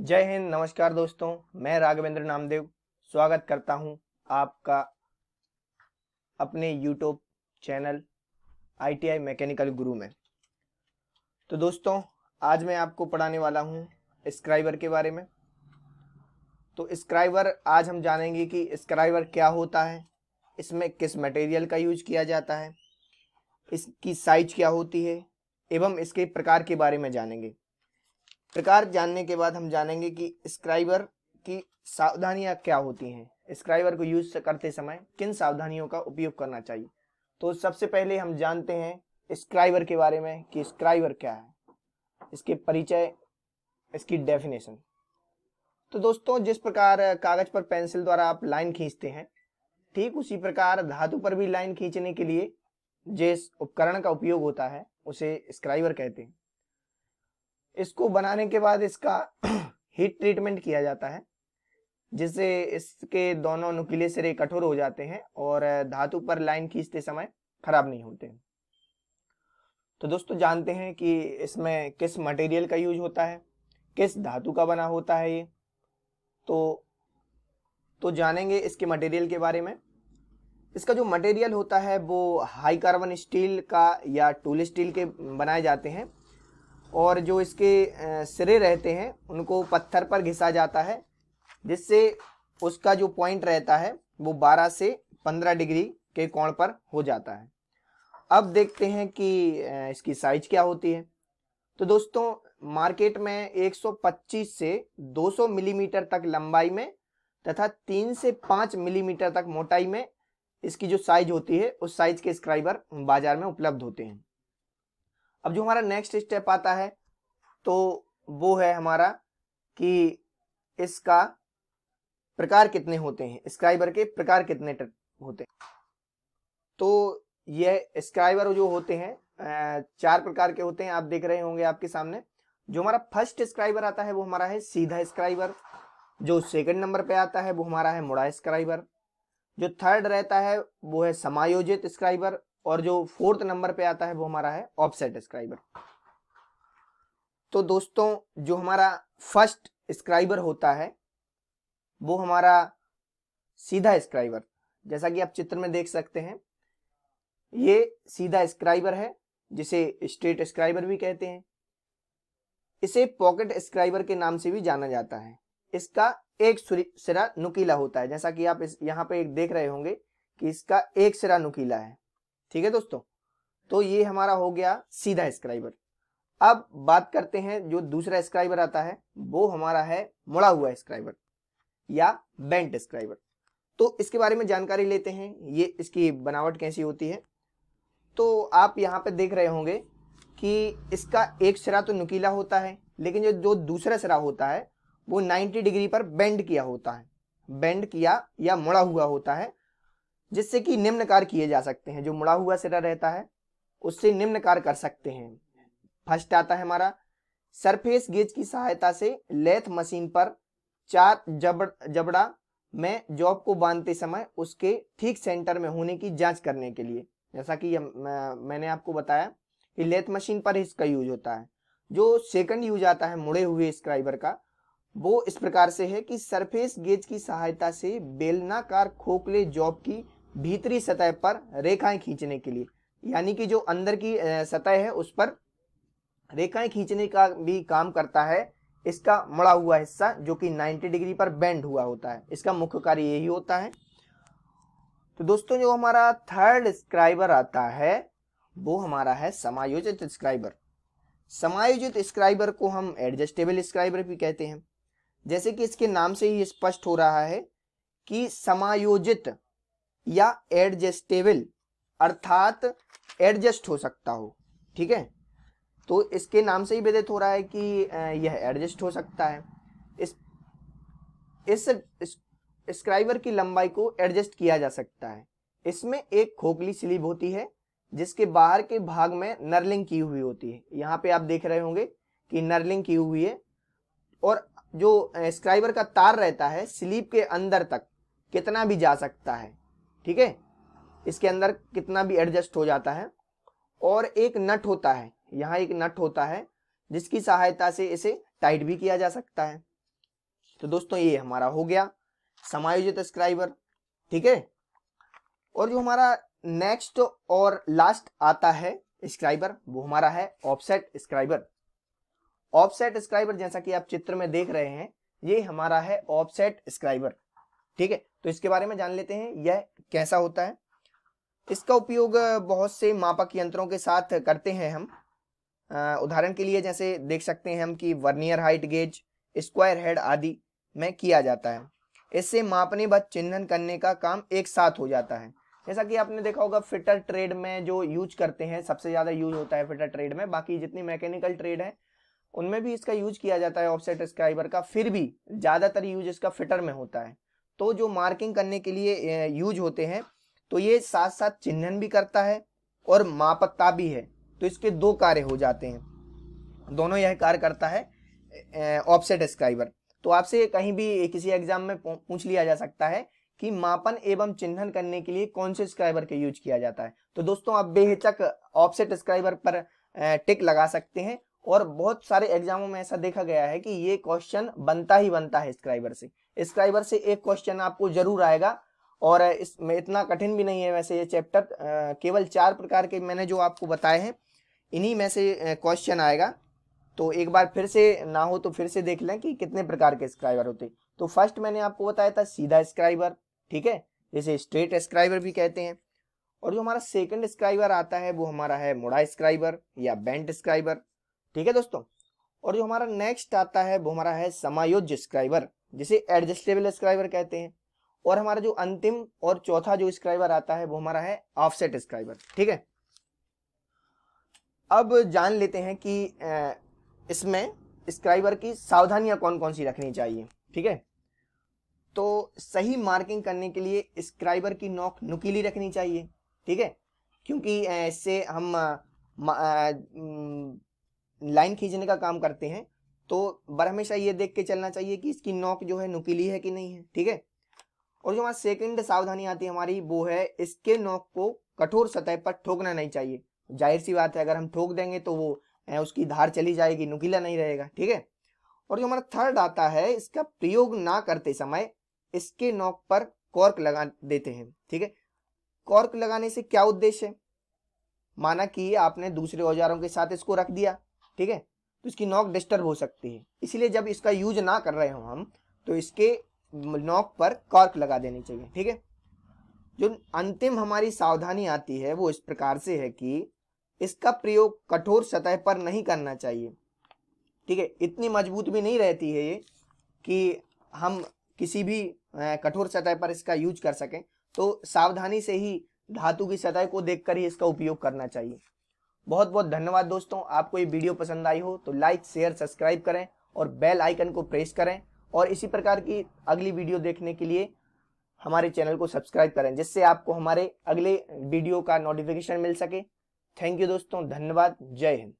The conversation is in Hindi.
जय हिंद नमस्कार दोस्तों मैं राघवेंद्र नामदेव स्वागत करता हूं आपका अपने यूट्यूब चैनल आई मैकेनिकल गुरु में तो दोस्तों आज मैं आपको पढ़ाने वाला हूं स्क्राइबर के बारे में तो स्क्राइबर आज हम जानेंगे कि स्क्राइबर क्या होता है इसमें किस मटेरियल का यूज किया जाता है इसकी साइज क्या होती है एवं इसके प्रकार के बारे में जानेंगे प्रकार जानने के बाद हम जानेंगे कि स्क्राइबर की सावधानियां क्या होती हैं स्क्राइबर को यूज करते समय किन सावधानियों का उपयोग करना चाहिए तो सबसे पहले हम जानते हैं स्क्राइबर के बारे में कि स्क्राइबर क्या है इसके परिचय इसकी डेफिनेशन तो दोस्तों जिस प्रकार कागज पर पेंसिल द्वारा आप लाइन खींचते हैं ठीक उसी प्रकार धातु पर भी लाइन खींचने के लिए जिस उपकरण का उपयोग होता है उसे स्क्राइबर कहते हैं इसको बनाने के बाद इसका हीट ट्रीटमेंट किया जाता है जिससे इसके दोनों नुकीले सिरे कठोर हो जाते हैं और धातु पर लाइन खींचते समय खराब नहीं होते तो दोस्तों जानते हैं कि इसमें किस मटेरियल का यूज होता है किस धातु का बना होता है ये तो तो जानेंगे इसके मटेरियल के बारे में इसका जो मटेरियल होता है वो हाई कार्बन स्टील का या टूल स्टील के बनाए जाते हैं और जो इसके सिरे रहते हैं उनको पत्थर पर घिसा जाता है जिससे उसका जो पॉइंट रहता है वो 12 से 15 डिग्री के कोण पर हो जाता है अब देखते हैं कि इसकी साइज क्या होती है तो दोस्तों मार्केट में 125 से 200 मिलीमीटर तक लंबाई में तथा 3 से 5 मिलीमीटर तक मोटाई में इसकी जो साइज होती है उस साइज के स्क्राइबर बाजार में उपलब्ध होते हैं अब जो हमारा नेक्स्ट स्टेप आता है तो वो है हमारा कि इसका प्रकार कितने होते हैं स्क्राइबर के प्रकार कितने होते हैं तो यह स्क्राइबर जो होते हैं चार प्रकार के होते हैं आप देख रहे होंगे आपके सामने जो हमारा फर्स्ट स्क्राइबर आता है वो हमारा है सीधा स्क्राइबर जो सेकंड नंबर पे आता है वो हमारा है मुड़ा स्क्राइबर जो थर्ड रहता है वो है समायोजित स्क्राइबर और जो फोर्थ नंबर पे आता है वो हमारा है ऑफसेट स्क्राइबर तो दोस्तों जो हमारा फर्स्ट स्क्राइबर होता है वो हमारा सीधा स्क्राइबर जैसा कि आप चित्र में देख सकते हैं ये सीधा स्क्राइबर है जिसे स्ट्रेट स्क्राइबर भी कहते हैं इसे पॉकेट स्क्राइबर के नाम से भी जाना जाता है इसका एक सिरा नुकीला होता है जैसा कि आप इस यहाँ पे एक देख रहे होंगे कि इसका एक सिरा नुकीला है ठीक है दोस्तों तो ये हमारा हो गया सीधा स्क्राइबर अब बात करते हैं जो दूसरा स्क्राइबर आता है वो हमारा है मुड़ा हुआ स्क्राइबर या बेंट स्क्राइबर तो इसके बारे में जानकारी लेते हैं ये इसकी बनावट कैसी होती है तो आप यहाँ पे देख रहे होंगे कि इसका एक सिरा तो नुकीला होता है लेकिन जो जो दूसरा सिरा होता है वो 90 डिग्री पर बेंड किया होता है बेंड किया या मुड़ा हुआ होता है जिससे कि निम्न कार्य किए जा सकते हैं जो मुड़ा हुआ सिरा रहता है उससे निम्न कार्य कर सकते हैं फर्स्ट आता है हमारा सरफेस गेज की सहायता से लेथ मशीन पर चार जबड़ जबड़ा में जॉब को बांधते समय उसके ठीक सेंटर में होने की जांच करने के लिए जैसा कि मैंने आपको बताया कि लेथ मशीन पर इसका यूज होता है जो सेकंड यूज आता है मुड़े हुए स्क्राइबर का वो इस प्रकार से है कि सरफेस गेज की सहायता से बेलनाकार खोखले जॉब की भीतरी सतह पर रेखाएं खींचने के लिए यानी कि जो अंदर की सतह है उस पर रेखाएं खींचने का भी काम करता है इसका मड़ा हुआ हिस्सा जो कि 90 डिग्री पर बेंड हुआ होता है इसका मुख्य कार्य यही होता है तो दोस्तों जो हमारा थर्ड स्क्राइबर आता है वो हमारा है समायोजित स्क्राइबर समायोजित स्क्राइबर को हम एडजस्टेबल स्क्राइबर भी कहते हैं जैसे कि इसके नाम से ही स्पष्ट हो रहा है कि समायोजित या एडजस्टेबल अर्थात एडजस्ट हो सकता हो ठीक है तो इसके नाम से ही व्यतीत हो रहा है कि यह एडजस्ट हो सकता है इस इस, इस स्क्राइबर की लंबाई को एडजस्ट किया जा सकता है इसमें एक खोखली स्लीव होती है जिसके बाहर के भाग में नर्लिंग की हुई होती है यहाँ पे आप देख रहे होंगे कि नर्लिंग की हुई है और जो स्क्राइबर का तार रहता है स्लीप के अंदर तक कितना भी जा सकता है ठीक है इसके अंदर कितना भी एडजस्ट हो जाता है और एक नट होता है यहाँ एक नट होता है जिसकी सहायता से इसे टाइट भी किया जा सकता है तो दोस्तों ये हमारा हो गया समायोजित स्क्राइबर ठीक है और जो हमारा नेक्स्ट और लास्ट आता है स्क्राइबर वो हमारा है ऑफसेट स्क्राइबर ऑफसेट स्क्राइबर जैसा कि आप चित्र में देख रहे हैं ये हमारा है ऑफसेट स्क्राइबर ठीक है तो इसके बारे में जान लेते हैं यह कैसा होता है इसका उपयोग बहुत से मापक यंत्रों के साथ करते हैं हम उदाहरण के लिए जैसे देख सकते हैं हम कि vernier height gauge square head आदि में किया जाता है इससे मापने व चिन्हन करने का काम एक साथ हो जाता है जैसा कि आपने देखा होगा फिटर ट्रेड में जो यूज करते हैं सबसे ज़्यादा यूज होता है फिटर ट्रेड में बाकी जितनी मैकेनिकल ट्रेड है उनमें भी इसका यूज किया जाता है ऑफसेट स्क्राइबर का फिर भी ज़्यादातर यूज इसका फिटर में होता है तो जो मार्किंग करने के लिए यूज होते हैं तो ये साथ साथ चिन्हन भी करता है और मापकता भी है तो इसके दो कार्य हो जाते हैं दोनों यह कार्य करता है ऑफसेट स्क्राइबर तो आपसे कहीं भी किसी एग्जाम में पूछ लिया जा सकता है कि मापन एवं चिन्हन करने के लिए कौन से स्क्राइबर का यूज किया जाता है तो दोस्तों आप बेहिचक ऑफसेट स्क्राइबर पर टिक लगा सकते हैं और बहुत सारे एग्जामों में ऐसा देखा गया है कि ये क्वेश्चन बनता ही बनता है स्क्राइबर से स्क्राइबर से एक क्वेश्चन आपको जरूर आएगा और इसमें इतना कठिन भी नहीं है वैसे ये चैप्टर केवल चार प्रकार के मैंने जो आपको बताए हैं इन्हीं में से क्वेश्चन आएगा तो एक बार फिर से ना हो तो फिर से देख लें कि कितने प्रकार के स्क्राइबर होते तो फर्स्ट मैंने आपको बताया था सीधा स्क्राइबर ठीक है जिसे स्ट्रेट स्क्राइबर भी कहते हैं और जो हमारा सेकंड स्क्राइबर आता है वो हमारा है मुड़ा स्क्राइबर या बेंट स्क्राइबर ठीक है दोस्तों और जो हमारा नेक्स्ट आता है वो हमारा है समायोज स्क्राइबर जिसे एडजस्टेबल स्क्राइबर कहते हैं और हमारा जो अंतिम और चौथा जो स्क्राइबर आता है वो हमारा है ऑफसेट स्क्राइबर ठीक है अब जान लेते हैं कि इसमें स्क्राइबर की सावधानियां कौन कौन सी रखनी चाहिए ठीक है तो सही मार्किंग करने के लिए स्क्राइबर की नोक नुकीली रखनी चाहिए ठीक है क्योंकि इससे हम लाइन खींचने का काम करते हैं तो बर हमेशा ये देख के चलना चाहिए कि इसकी नोक जो है नुकीली है कि नहीं है ठीक है और जो हमारा सेकंड सावधानी आती है हमारी वो है इसके नोक को कठोर सतह पर ठोकना नहीं चाहिए जाहिर सी बात है अगर हम ठोक देंगे तो वो उसकी धार चली जाएगी नुकीला नहीं रहेगा ठीक है और जो हमारा थर्ड आता है इसका प्रयोग ना करते समय इसके नोक पर कॉर्क लगा देते हैं ठीक है कॉर्क लगाने से क्या उद्देश्य है माना कि आपने दूसरे औजारों के साथ इसको रख दिया ठीक है तो इसकी नॉक डिस्टर्ब हो सकती है इसलिए जब इसका यूज ना कर रहे हो हम तो इसके नॉक पर कॉर्क लगा देनी चाहिए ठीक है जो अंतिम हमारी सावधानी आती है वो इस प्रकार से है कि इसका प्रयोग कठोर सतह पर नहीं करना चाहिए ठीक है इतनी मजबूत भी नहीं रहती है ये कि हम किसी भी कठोर सतह पर इसका यूज कर सकें तो सावधानी से ही धातु की सतह को देखकर ही इसका उपयोग करना चाहिए बहुत बहुत धन्यवाद दोस्तों आपको ये वीडियो पसंद आई हो तो लाइक शेयर सब्सक्राइब करें और बेल आइकन को प्रेस करें और इसी प्रकार की अगली वीडियो देखने के लिए हमारे चैनल को सब्सक्राइब करें जिससे आपको हमारे अगले वीडियो का नोटिफिकेशन मिल सके थैंक यू दोस्तों धन्यवाद जय हिंद